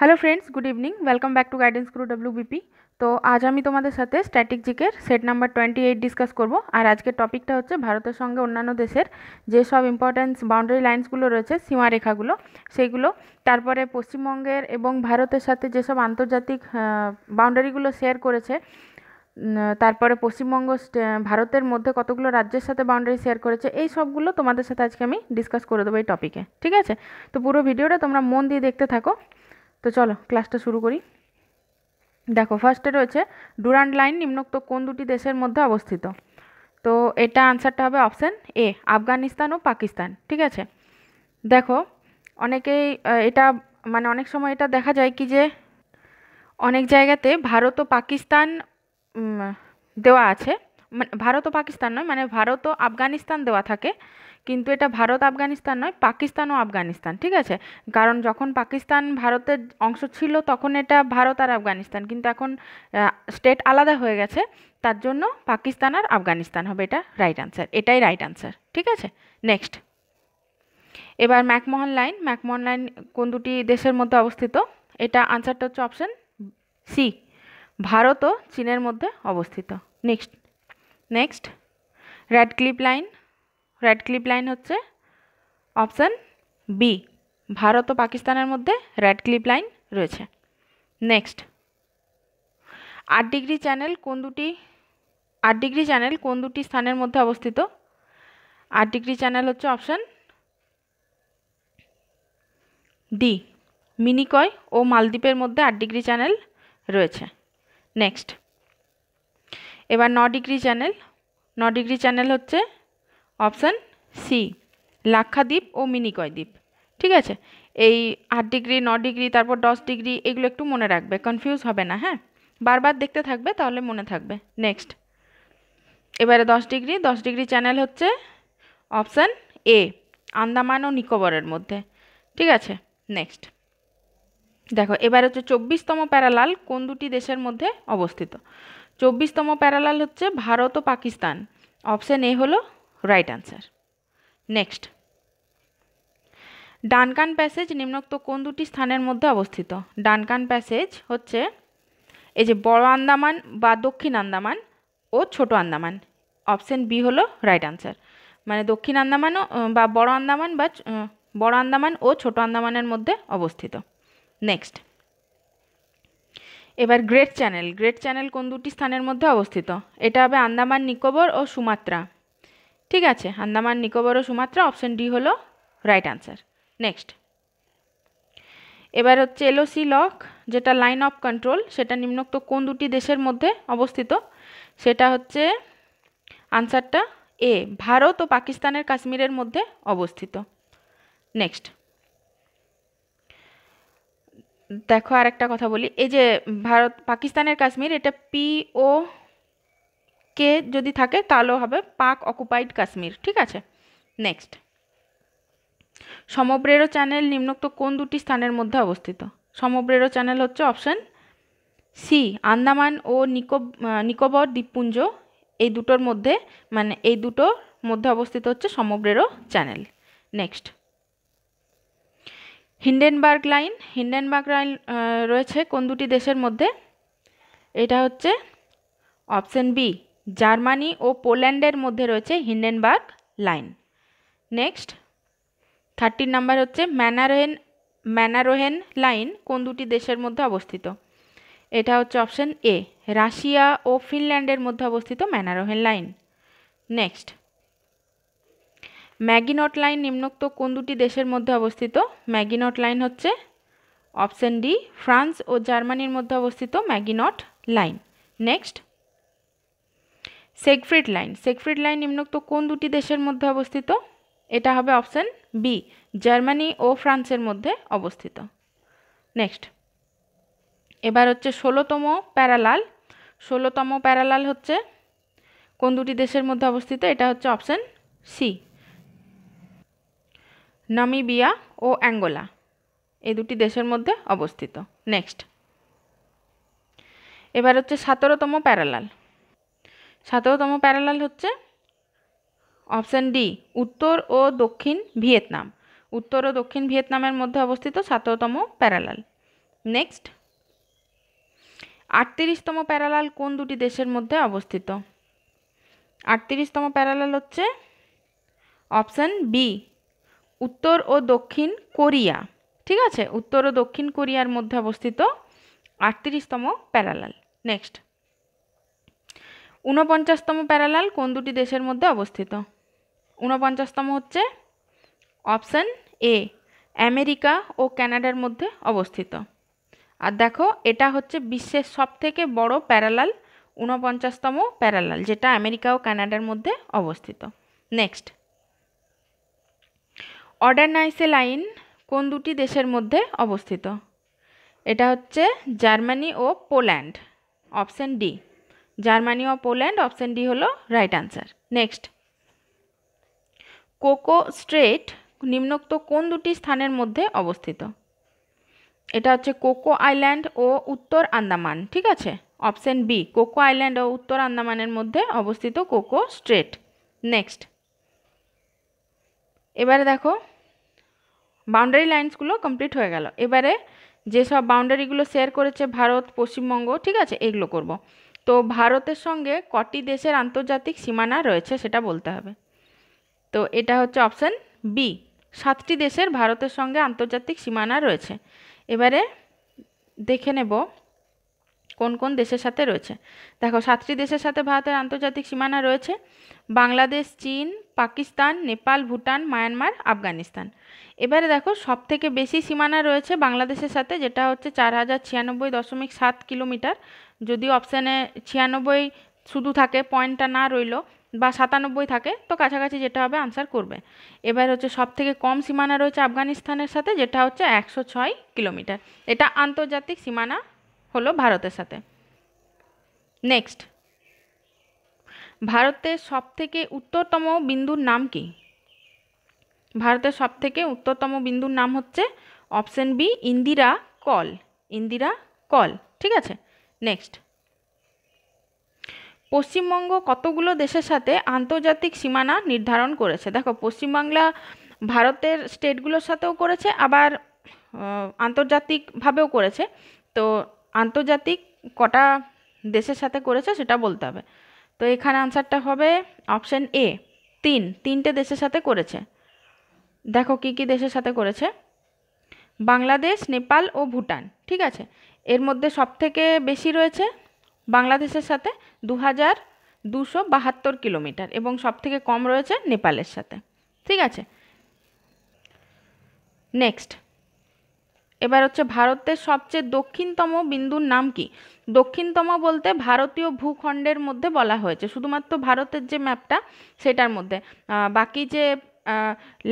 hello friends good evening welcome back to guidance Guru WBP তো আজ আমি তোমাদের সাথে স্ট্যাটিক জিকের set number twenty eight discuss করবো আর আজকের টপিকটা হচ্ছে ভারতের সঙ্গে অন্যান্য দেশের যেসব ইম্পর্ট্যান্স বাউন্ডারি লাইন্সগুলো রয়েছে সীমারেখাগুলো সেইগুলো তারপরে পশ্চিমবঙ্গের এবং ভারতের সাথে যেসব আন্তর্জাতিক বাউন্ডারিগুলো শেয়ার করেছে তারপরে পশ্চিমবঙ্গ ভারতের মধ্যে কতগুলো রাজ্যের সাথে বাউন্ডারি শেয়ার করেছে এই সবগুলো তোমাদের সাথে আজকে আমি ডিসকাস করে দেবো এই টপিকে ঠিক আছে তো পুরো ভিডিওটা তোমরা মন দিয়ে দেখতে থাকো তো চলো ক্লাসটা শুরু করি দেখো ফার্স্টে রয়েছে ডুরান্ড লাইন নিম্নোক্ত কোন দুটি দেশের মধ্যে অবস্থিত তো এটা আনসারটা হবে অপশান এ আফগানিস্তান ও পাকিস্তান ঠিক আছে দেখো অনেকেই এটা মানে অনেক সময় এটা দেখা যায় কি যে অনেক জায়গাতে ভারত ও পাকিস্তান দেওয়া আছে মানে ভারত ও পাকিস্তান নয় মানে ভারত ও আফগানিস্তান দেওয়া থাকে কিন্তু এটা ভারত আফগানিস্তান নয় পাকিস্তান ও আফগানিস্তান ঠিক আছে কারণ যখন পাকিস্তান ভারতের অংশ ছিল তখন এটা ভারত আর আফগানিস্তান কিন্তু এখন স্টেট আলাদা হয়ে গেছে তার জন্য পাকিস্তান আর আফগানিস্তান হবে এটা রাইট আনসার এটাই রাইট আনসার ঠিক আছে নেক্সট এবার ম্যাকমোহন লাইন ম্যাকমোহন লাইন কোন দুটি দেশের মধ্যে অবস্থিত এটা আনসারটা হচ্ছে অপশন সি ভারত ও চীনের মধ্যে অবস্থিত next next Radcliffe line Radcliffe line হচ্ছে অপশান বি ভারত ও পাকিস্তানের মধ্যে রেড ক্লিপ লাইন রয়েছে নেক্সট আট ডিগ্রি চ্যানেল কোন দুটি আট ডিগ্রি চ্যানেল কোন দুটি স্থানের মধ্যে অবস্থিত আট ডিগ্রি চ্যানেল হচ্ছে অপশান ডি মিনিকয় ও মালদ্বীপের মধ্যে আট ডিগ্রি চ্যানেল রয়েছে নেক্সট এবার ন ডিগ্রি চ্যানেল ন ডিগ্রি চ্যানেল হচ্ছে অপশান সি লাক্ষাদ্বীপ ও মিনিকয় দ্বীপ ঠিক আছে এই আট ডিগ্রি ন ডিগ্রি তারপর দশ ডিগ্রি এগুলো একটু মনে রাখবে কনফিউজ হবে না হ্যাঁ বারবার দেখতে থাকবে তাহলে মনে থাকবে নেক্সট এবারে দশ ডিগ্রি দশ ডিগ্রি চ্যানেল হচ্ছে অপশান এ আন্দামান ও নিকোবরের মধ্যে ঠিক আছে নেক্সট দেখো এবার হচ্ছে চব্বিশতম প্যারালাল কোন দুটি দেশের মধ্যে অবস্থিত চব্বিশতম প্যারালাল হচ্ছে ভারত ও পাকিস্তান অপশান এ হলো right answer next Duncan passage নিম্নোক্ত কোন দুটি স্থানের মধ্যে অবস্থিত ডানকান প্যাসেজ হচ্ছে এই যে বড় আন্দামান বা দক্ষিণ আন্দামান ও ছোট আন্দামান অপশন বি হলো রাইট আনসার মানে দক্ষিণ আন্দামানও বা বড় আন্দামান বা বড় আন্দামান ও ছোট আন্দামানের মধ্যে অবস্থিত নেক্সট এবার গ্রেট চ্যানেল গ্রেট চ্যানেল কোন দুটি স্থানের মধ্যে অবস্থিত এটা হবে আন্দামান নিকোবর ও সুমাত্রা ঠিক আছে আন্দামান নিকোবর ও সুমাত্রা অপশন ডি হলো রাইট আনসার নেক্সট এবার হচ্ছে এলওসি লক যেটা লাইন অফ কন্ট্রোল সেটা নিম্নোক্ত কোন দুটি দেশের মধ্যে অবস্থিত সেটা হচ্ছে আনসারটা এ ভারত ও পাকিস্তানের কাশ্মীরের মধ্যে অবস্থিত নেক্সট দেখো আর একটা কথা বলি এই যে ভারত পাকিস্তানের কাশ্মীর এটা পিও কে যদি থাকে তাহলেও হবে পাক অকুপাইড কাশ্মীর ঠিক আছে নেক্সট সমব্রেরো চ্যানেল নিম্নোক্ত কোন দুটি স্থানের মধ্যে অবস্থিত সমব্রেরো চ্যানেল হচ্ছে অপশন সি আন্দামান ও নিকো নিকোবর দ্বীপপুঞ্জ এই দুটোর মধ্যে মানে এই দুটোর মধ্যে অবস্থিত হচ্ছে Sombrero channel next Hindenburg line Hindenburg line রয়েছে কোন দুটি দেশের মধ্যে এটা হচ্ছে অপশন বি জার্মানি ও পোল্যান্ডের মধ্যে রয়েছে হিন্ডেনবার্গ লাইন নেক্সট থার্টির নাম্বার হচ্ছে ম্যানারোহেন ম্যানারোহেন লাইন কোন দুটি দেশের মধ্যে অবস্থিত এটা হচ্ছে অপশন এ রাশিয়া ও ফিনল্যান্ডের মধ্যে অবস্থিত Mannerheim line next Maginot line নিম্নোক্ত কোন দুটি দেশের মধ্যে অবস্থিত ম্যাগিনট লাইন হচ্ছে অপশন ডি ফ্রান্স ও জার্মানির মধ্যে অবস্থিত Maginot line next Siegfried line Siegfried line নিম্নোক্ত কোন দুটি দেশের মধ্যে অবস্থিত এটা হবে অপশান বি জার্মানি ও ফ্রান্সের মধ্যে অবস্থিত নেক্সট এবার হচ্ছে ষোলোতম প্যারালাল ষোলোতম প্যারালাল হচ্ছে কোন দুটি দেশের মধ্যে অবস্থিত এটা হচ্ছে অপশান সি নামিবিয়া ও অ্যাঙ্গোলা এই দুটি দেশের মধ্যে অবস্থিত নেক্সট এবার হচ্ছে সতেরোতম প্যারালাল সতেরোতম প্যারালাল হচ্ছে অপশান ডি উত্তর ও দক্ষিণ ভিয়েতনাম উত্তর ও দক্ষিণ ভিয়েতনামের মধ্যে অবস্থিত সতেরোতম প্যারালাল নেক্সট আটত্রিশতম প্যারালাল কোন দুটি দেশের মধ্যে অবস্থিত আটত্রিশতম প্যারালাল হচ্ছে অপশান বি উত্তর ও দক্ষিণ কোরিয়া ঠিক আছে উত্তর ও দক্ষিণ কোরিয়ার মধ্যে অবস্থিত আটত্রিশতম প্যারালাল নেক্সট ঊনপঞ্চাশতম প্যারালাল কোন দুটি দেশের মধ্যে অবস্থিত ঊনপঞ্চাশতম হচ্ছে অপশান এ আমেরিকা ও ক্যানাডার মধ্যে অবস্থিত আর দেখো এটা হচ্ছে বিশ্বের সবথেকে বড় প্যারালাল ঊনপঞ্চাশতম প্যারালাল যেটা আমেরিকা ও কানাডার মধ্যে অবস্থিত নেক্সট অর্ডারনাইসে লাইন কোন দুটি দেশের মধ্যে অবস্থিত এটা হচ্ছে জার্মানি ও পোল্যান্ড অপশন ডি জার্মানি ও পোল্যান্ড অপশান ডি হলো right answer next Coco strait নিম্নোক্ত কোন দুটি স্থানের মধ্যে অবস্থিত এটা হচ্ছে কোকো আইল্যান্ড ও উত্তর আন্দামান ঠিক আছে অপশান বি কোকো আইল্যান্ড ও উত্তর আন্দামানের মধ্যে অবস্থিত কোকো স্ট্রেট নেক্সট এবারে দেখো বাউন্ডারি লাইন্সগুলো কমপ্লিট হয়ে গেল এবারে যেসব বাউন্ডারিগুলো শেয়ার করেছে ভারত পশ্চিমবঙ্গ ঠিক আছে এগুলো করব তো ভারতের সঙ্গে কটি দেশের আন্তর্জাতিক সীমানা রয়েছে সেটা বলতে হবে তো এটা হচ্ছে অপশান বি সাতটি দেশের ভারতের সঙ্গে আন্তর্জাতিক সীমানা রয়েছে এবারে দেখে নেব কোন কোন দেশের সাথে রয়েছে দেখো সাতটি দেশের সাথে ভারতের আন্তর্জাতিক সীমানা রয়েছে বাংলাদেশ চীন পাকিস্তান নেপাল ভুটান মায়ানমার আফগানিস্তান এবারে দেখো সব থেকে বেশি সীমানা রয়েছে বাংলাদেশের সাথে যেটা হচ্ছে চার হাজার ছিয়ানব্বই দশমিক সাত কিলোমিটার যদি অপশানে ছিয়ানব্বই শুধু থাকে পয়েন্টটা না রইল বা সাতানব্বই থাকে তো কাছাকাছি যেটা হবে আনসার করবে এবার হচ্ছে সবথেকে কম সীমানা রয়েছে আফগানিস্তানের সাথে যেটা হচ্ছে একশো ছয় কিলোমিটার এটা আন্তর্জাতিক সীমানা হলো ভারতের সাথে নেক্সট ভারতের সবথেকে উত্তরতম বিন্দুর নাম কি ভারতের সবথেকে উত্তরতম বিন্দুর নাম হচ্ছে option B Indira col Indira col ঠিক আছে নেক্সট পশ্চিমবঙ্গ কতগুলো দেশের সাথে আন্তর্জাতিক সীমানা নির্ধারণ করেছে দেখো পশ্চিমবাংলা ভারতের স্টেটগুলোর সাথেও করেছে আবার আন্তর্জাতিকভাবেও করেছে তো আন্তর্জাতিক কটা দেশের সাথে করেছে সেটা বলতে হবে তো এখানে আনসারটা হবে অপশান এ তিন তিনটে দেশের সাথে করেছে দেখো কি কি দেশের সাথে করেছে বাংলাদেশ নেপাল ও ভুটান ঠিক আছে এর মধ্যে সবথেকে বেশি রয়েছে বাংলাদেশের সাথে দু হাজার দুশো বাহাত্তর কিলোমিটার এবং সবথেকে কম রয়েছে নেপালের সাথে ঠিক আছে নেক্সট এবার হচ্ছে ভারতের সবচেয়ে দক্ষিণতম বিন্দুর নাম কি দক্ষিণতম বলতে ভারতীয় ভূখণ্ডের মধ্যে বলা হয়েছে শুধুমাত্র ভারতের যে ম্যাপটা সেটার মধ্যে বাকি যে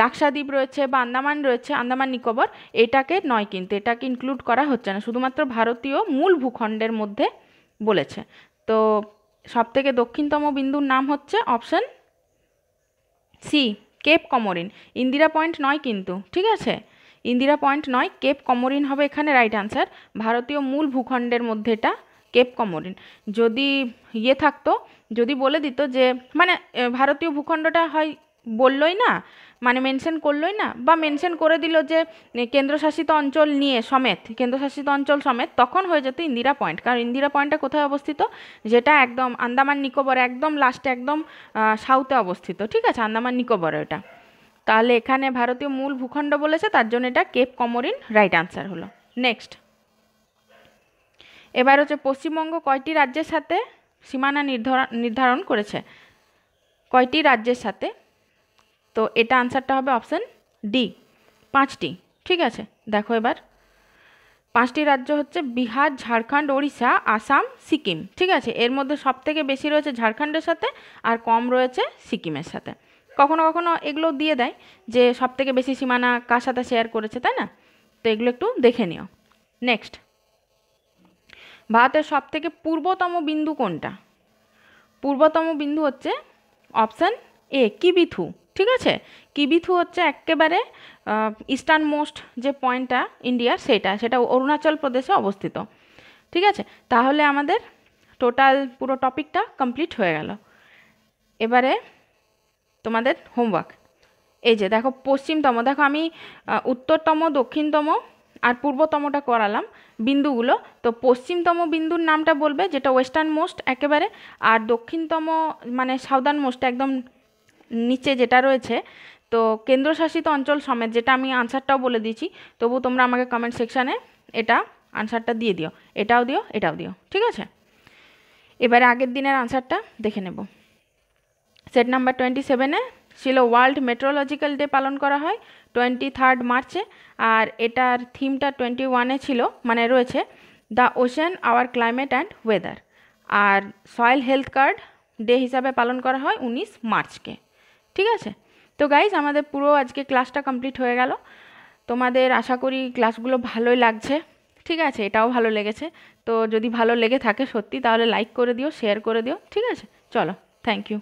লাক্সাদ্বীপ রয়েছে বা আন্দামান রয়েছে আন্দামান নিকোবর এটাকে নয় কিন্তু এটাকে ইনক্লুড করা হচ্ছে না শুধুমাত্র ভারতীয় মূল ভূখণ্ডের মধ্যে বলেছে তো সব থেকে দক্ষিণতম বিন্দুর নাম হচ্ছে option C Cape Comorin Indira point নয় কিন্তু ঠিক আছে ইন্দিরা পয়েন্ট নয় কেপ কমরিন হবে এখানে রাইট আনসার ভারতীয় মূল ভূখণ্ডের মধ্যে এটা কেপ কমরিন যদি ইয়ে থাকতো যদি বলে দিত যে মানে ভারতীয় ভূখণ্ডটা হয় বললই না মানে মেনশন করলই না বা মেনশন করে দিল যে কেন্দ্রশাসিত অঞ্চল নিয়ে সমেত কেন্দ্রশাসিত অঞ্চল সমেত তখন হয়ে যেত ইন্দিরা পয়েন্ট কারণ ইন্দিরা পয়েন্টটা কোথায় অবস্থিত যেটা একদম আন্দামান নিকোবরে একদম লাস্টে একদম সাউথে অবস্থিত ঠিক আছে আন্দামান নিকোবরে ওটা তাহলে এখানে ভারতীয় মূল ভূখণ্ড বলেছে তার জন্য এটা কেপ কমরিন রাইট আনসার হলো নেক্সট এবার হচ্ছে পশ্চিমবঙ্গ কয়টি রাজ্যের সাথে সীমানা নির্ধারণ করেছে কয়টি রাজ্যের সাথে তো এটা আনসারটা হবে অপশান ডি পাঁচটি ঠিক আছে দেখো এবার পাঁচটি রাজ্য হচ্ছে বিহার ঝাড়খণ্ড ওড়িশা আসাম সিকিম ঠিক আছে এর মধ্যে সবথেকে বেশি রয়েছে ঝাড়খণ্ডের সাথে আর কম রয়েছে সিকিমের সাথে কখনো কখনো এগুলো দিয়ে দেয় যে সবথেকে বেশি সীমানা কার সাথে শেয়ার করেছে তাই না তো এগুলো একটু দেখে নিও নেক্সট ভারতের সবথেকে পূর্বতম বিন্দু কোনটা পূর্বতম বিন্দু হচ্ছে অপশান এ কিবিথু ঠিক আছে কিবিথু হচ্ছে একেবারে ইস্টার্ন মোস্ট যে পয়েন্টটা ইন্ডিয়ার সেটা সেটা অরুণাচল প্রদেশে অবস্থিত ঠিক আছে তাহলে আমাদের টোটাল পুরো টপিকটা কমপ্লিট হয়ে গেল এবারে তোমাদের হোমওয়ার্ক এই যে দেখো পশ্চিমতম দেখো আমি উত্তরতম দক্ষিণতম আর পূর্বতমটা করালাম বিন্দুগুলো তো পশ্চিমতম বিন্দুর নামটা বলবে যেটা ওয়েস্টার্ন মোস্ট একেবারে আর দক্ষিণতম মানে সাউদার্ন মোস্ট একদম নিচে যেটা রয়েছে তো কেন্দ্রশাসিত অঞ্চল সমেত যেটা আমি আনসারটাও বলে দিয়েছি তবু তোমরা আমাকে কমেন্ট সেকশানে এটা আনসারটা দিয়ে দিও এটাও দিও এটাও দিও ঠিক আছে এবারে আগের দিনের আনসারটা দেখে নেব সেট নাম্বার টোয়েন্টি সেভেনে ছিল ওয়ার্ল্ড মেট্রোলজিক্যাল ডে পালন করা হয় টোয়েন্টি থার্ড মার্চে আর এটার থিমটা টোয়েন্টি ওয়ানে ছিল মানে রয়েছে the ocean our climate and weather আর সয়েল হেলথ কার্ড ডে হিসাবে পালন করা হয় উনিশ মার্চকে ঠিক আছে তো গাইজ আমাদের পুরো আজকে ক্লাসটা কমপ্লিট হয়ে গেল তোমাদের আশা করি ক্লাসগুলো ভালোই লাগছে ঠিক আছে এটাও ভালো লেগেছে তো যদি ভালো লেগে থাকে সত্যি তাহলে লাইক করে দিও শেয়ার করে দিও ঠিক আছে চলো থ্যাংক ইউ